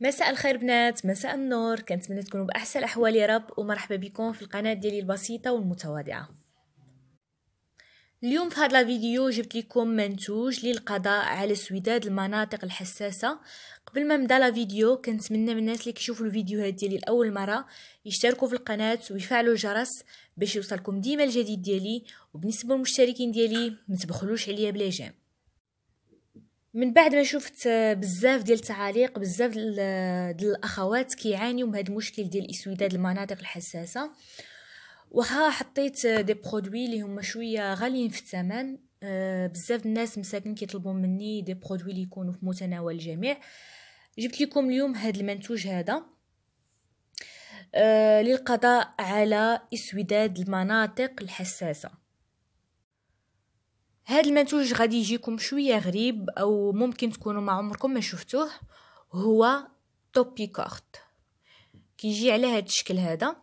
مساء الخير بنات مساء النور كنتمنى تكونوا باحسن الاحوال يا رب ومرحبا بكم في القناه ديالي البسيطه والمتواضعه اليوم في هذا الفيديو جبت لكم منتوج للقضاء على سوداد المناطق الحساسه قبل ما نبدا لا فيديو كنتمنى من الناس اللي كيشوفوا الفيديوهات ديالي لاول مره يشتركوا في القناه ويفعلوا الجرس باش يوصلكم ديما الجديد ديالي وبالنسبه للمشتركين ديالي ما تبخلوش عليا بلا جيم من بعد ما شفت بزاف ديال التعاليق بزاف ديال الاخوات كيعانيو من هذا المشكل ديال الاسوداد المناطق الحساسه وها حطيت دي برودوي اللي هما شويه غاليين في الثمن آه، بزاف الناس مساكن كيطلبوا مني دي برودوي اللي يكونوا في متناول الجميع جبت لكم اليوم هذا المنتوج هذا آه، للقضاء على اسوداد المناطق الحساسه هذا المنتوج غادي يجيكم شويه غريب او ممكن تكونوا ما عمركم ما شفتوه هو توبي كارت كيجي على هذا الشكل هذا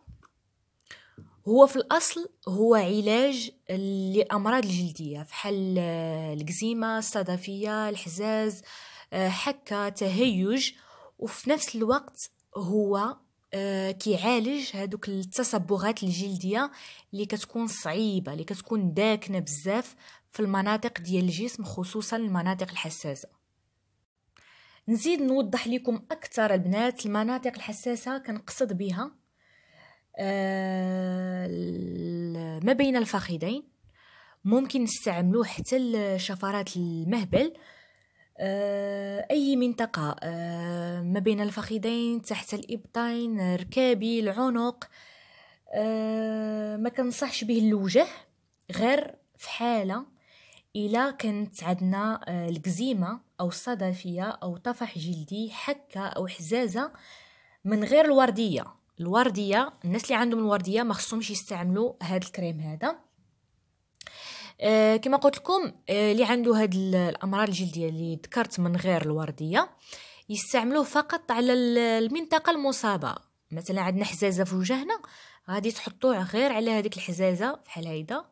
هو في الاصل هو علاج لامراض الجلديه بحال آه، الكزيما الصدفيه الحزاز آه، حكه تهيج وفي نفس الوقت هو آه، كيعالج هادوك التصبغات الجلديه اللي كتكون صعيبه اللي كتكون داكنه بزاف في المناطق ديال الجسم خصوصا المناطق الحساسة نزيد نوضح لكم أكثر البنات المناطق الحساسة كنقصد بها آه، ما بين الفخذين ممكن نستعملوه حتى لشفرات المهبل آه، اي منطقه آه، ما بين الفخذين تحت الابطين ركابي العنق ما كنصحش به الوجه غير في حاله إلا كانت عندنا آه، القزيمة أو الصدفية أو طفح جلدي حكة أو حزازة من غير الوردية الوردية الناس اللي عندهم الوردية ما خصهمش يستعملوا هذا الكريم هذا أه كما قلت لكم آه، اللي عنده هاد الامراض الجلديه اللي ذكرت من غير الورديه يستعملوه فقط على المنطقه المصابه مثلا عندنا حزازه في وجهنا غادي تحطوه غير على هذيك الحزازه بحال هيدا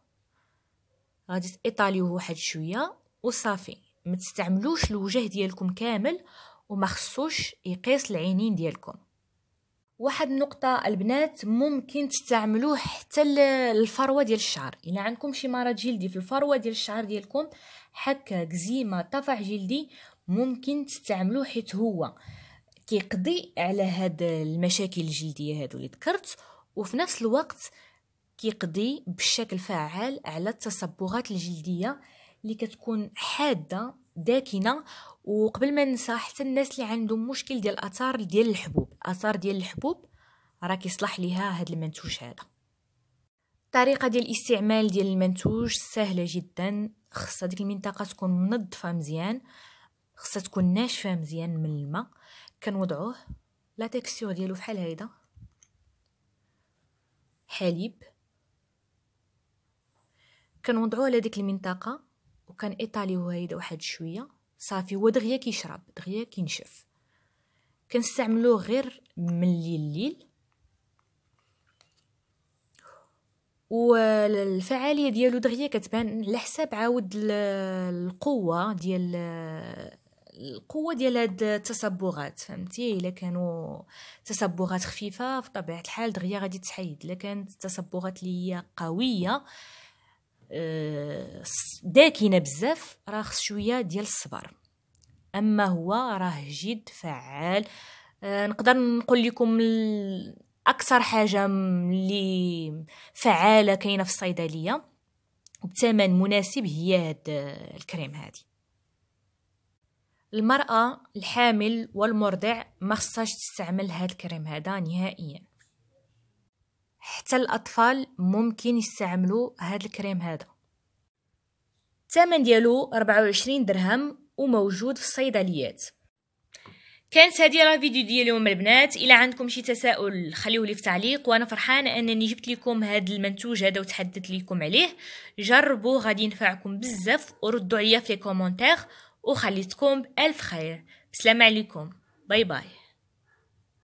غادي تايطاليوه واحد شويه وصافي ما تستعملوش الوجه ديالكم كامل وما خصوش يقيس العينين ديالكم واحد النقطه البنات ممكن تستعملوه حتى الفروه ديال الشعر الا عندكم شي مرض جلدي في الفروه ديال الشعر ديالكم حكا كزيمه طفع جلدي ممكن تستعملوه حيت هو كيقضي على هاد المشاكل الجلديه هادو اللي ذكرت وفي نفس الوقت كيقضي بشكل فعال على التصبغات الجلديه اللي كتكون حاده داكنه وقبل ما ننسى حتى الناس اللي عندهم مشكل ديال الاثار ديال الحبوب اثار ديال الحبوب راه كيصلح ليها هاد المنتوج هذا الطريقه ديال الاستعمال ديال المنتوج سهله جدا خاصة ديك المنطقه تكون منظفه مزيان خصها تكون ناشفه مزيان من الماء كنوضعوه لا تكسيو ديالو بحال هيدا حليب كنوضعوه على ديك المنطقه وكان ايطاليوها هيدا واحد شويه صافي هو دغيا كيشرب دغيا كينشف كنستعملوه غير من الليل ليل والفعاليه ديالو دغيا كتبان على حساب عاود القوه ديال القوه ديال هاد التصبغات فهمتي الا كانوا تصبغات خفيفه طبيعة الحال دغيا غادي تحيد الا كانت التصبغات اللي هي قويه آه، داكنه بزاف راه خص شويه ديال الصبر اما هو راه جد فعال آه، نقدر نقول لكم اكثر حاجه اللي فعاله كاينه في الصيدليه وبثمن مناسب هي هاد آه، الكريم هادي المراه الحامل والمرضع ما خصهاش تستعمل هاد الكريم هذا نهائيا حتى الاطفال ممكن يستعملوا هذا الكريم هذا الثمن ديالو 24 درهم وموجود في الصيدليات كانت هذه راه فيديو ديال اليوم البنات الا عندكم شي تساؤل خليوه لي في تعليق وانا فرحانه انني جبت لكم هذا المنتوج هذا وتحدثت لكم عليه جربوا غادي ينفعكم بزاف وردوا عليا في لي كومونتير وخليتكم بالف خير السلام عليكم باي باي